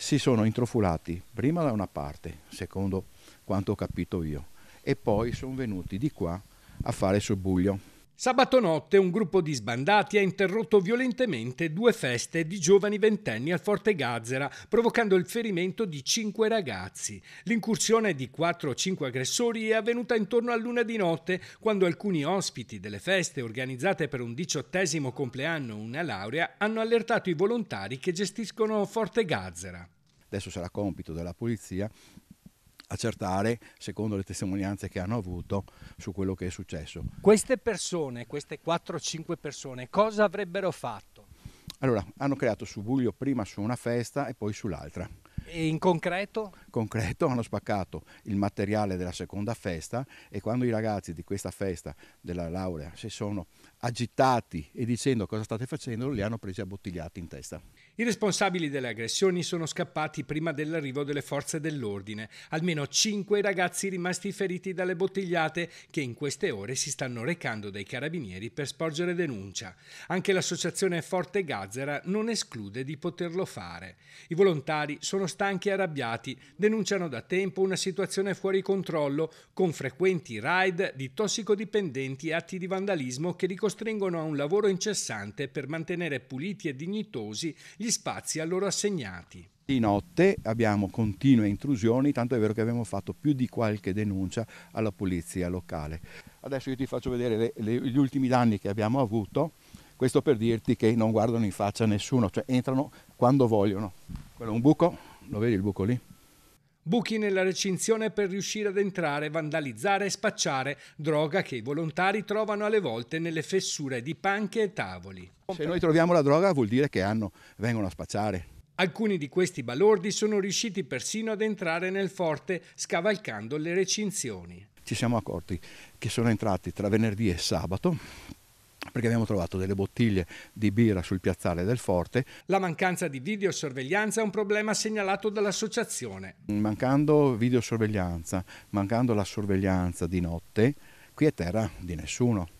si sono introfulati prima da una parte, secondo quanto ho capito io, e poi sono venuti di qua a fare subbuglio. Sabato notte un gruppo di sbandati ha interrotto violentemente due feste di giovani ventenni al Forte Gazzera, provocando il ferimento di cinque ragazzi. L'incursione di quattro o cinque aggressori è avvenuta intorno a luna di notte, quando alcuni ospiti delle feste organizzate per un diciottesimo compleanno o una laurea hanno allertato i volontari che gestiscono Forte Gazzera. Adesso sarà compito della polizia accertare, secondo le testimonianze che hanno avuto, su quello che è successo. Queste persone, queste 4-5 persone, cosa avrebbero fatto? Allora, hanno creato subuglio prima su una festa e poi sull'altra. E in concreto? Concreto hanno spaccato il materiale della seconda festa e quando i ragazzi di questa festa della laurea si sono agitati e dicendo cosa state facendo, li hanno presi a bottigliati in testa. I responsabili delle aggressioni sono scappati prima dell'arrivo delle forze dell'ordine, almeno cinque ragazzi rimasti feriti dalle bottigliate che in queste ore si stanno recando dai carabinieri per sporgere denuncia. Anche l'associazione Forte Gazzera non esclude di poterlo fare. I volontari sono stanchi e arrabbiati, denunciano da tempo una situazione fuori controllo, con frequenti raid di tossicodipendenti e atti di vandalismo che li costringono a un lavoro incessante per mantenere puliti e dignitosi gli gli spazi a loro assegnati. Di notte abbiamo continue intrusioni, tanto è vero che abbiamo fatto più di qualche denuncia alla polizia locale. Adesso io ti faccio vedere le, le, gli ultimi danni che abbiamo avuto, questo per dirti che non guardano in faccia nessuno, cioè entrano quando vogliono. Quello è un buco, lo vedi il buco lì? buchi nella recinzione per riuscire ad entrare, vandalizzare e spacciare, droga che i volontari trovano alle volte nelle fessure di panche e tavoli. Se noi troviamo la droga vuol dire che hanno, vengono a spacciare. Alcuni di questi balordi sono riusciti persino ad entrare nel forte scavalcando le recinzioni. Ci siamo accorti che sono entrati tra venerdì e sabato perché abbiamo trovato delle bottiglie di birra sul piazzale del forte. La mancanza di videosorveglianza è un problema segnalato dall'associazione. Mancando videosorveglianza, mancando la sorveglianza di notte, qui è terra di nessuno.